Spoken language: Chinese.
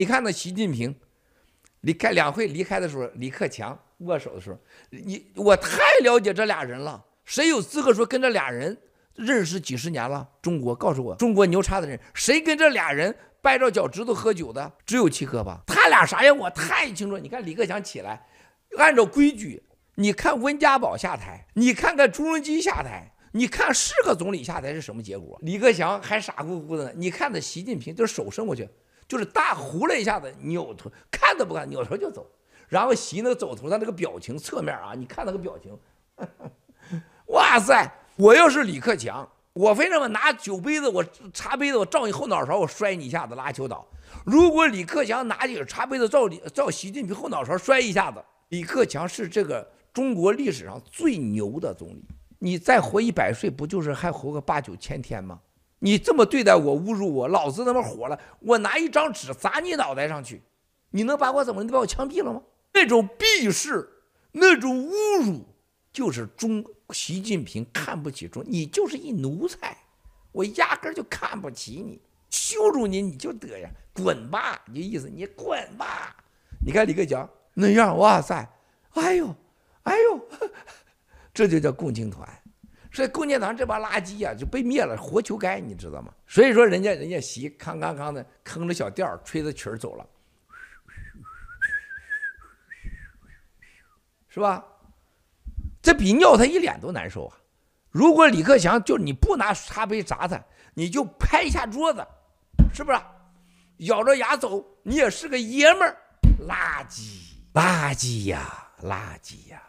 你看，那习近平离开两会离开的时候，李克强握手的时候，你我太了解这俩人了。谁有资格说跟这俩人认识几十年了？中国告诉我，中国牛叉的人，谁跟这俩人掰着脚趾头喝酒的，只有七哥吧？他俩啥样，我太清楚。你看李克强起来，按照规矩，你看温家宝下台，你看看朱镕基下台，你看是个总理下台是什么结果？李克强还傻乎乎的呢。你看那习近平，就手伸过去。就是大呼了一下子，扭头看都不看，扭头就走。然后习那个走头他那个表情侧面啊，你看那个表情，哇塞！我要是李克强，我非他妈拿酒杯子、我茶杯子，我照你后脑勺，我摔你一下子，拉球倒。如果李克强拿个茶杯子照李照习近平后脑勺摔一下子，李克强是这个中国历史上最牛的总理。你再活一百岁，不就是还活个八九千天吗？你这么对待我，侮辱我，老子他妈火了！我拿一张纸砸你脑袋上去，你能把我怎么？你把我枪毙了吗？那种鄙视，那种侮辱，就是中习近平看不起中，你就是一奴才，我压根儿就看不起你，羞辱你你就得呀，滚吧！你意思你滚吧！你看李克强那样，哇塞，哎呦，哎呦，这就叫共青团。所以，共产党这帮垃圾呀，就被灭了，活球该，你知道吗？所以说，人家人家席康康康的，哼着小调，吹着曲儿走了，是吧？这比尿他一脸都难受啊！如果李克强，就你不拿茶杯砸他，你就拍一下桌子，是不是？咬着牙走，你也是个爷们儿，垃圾，垃圾呀，垃圾呀。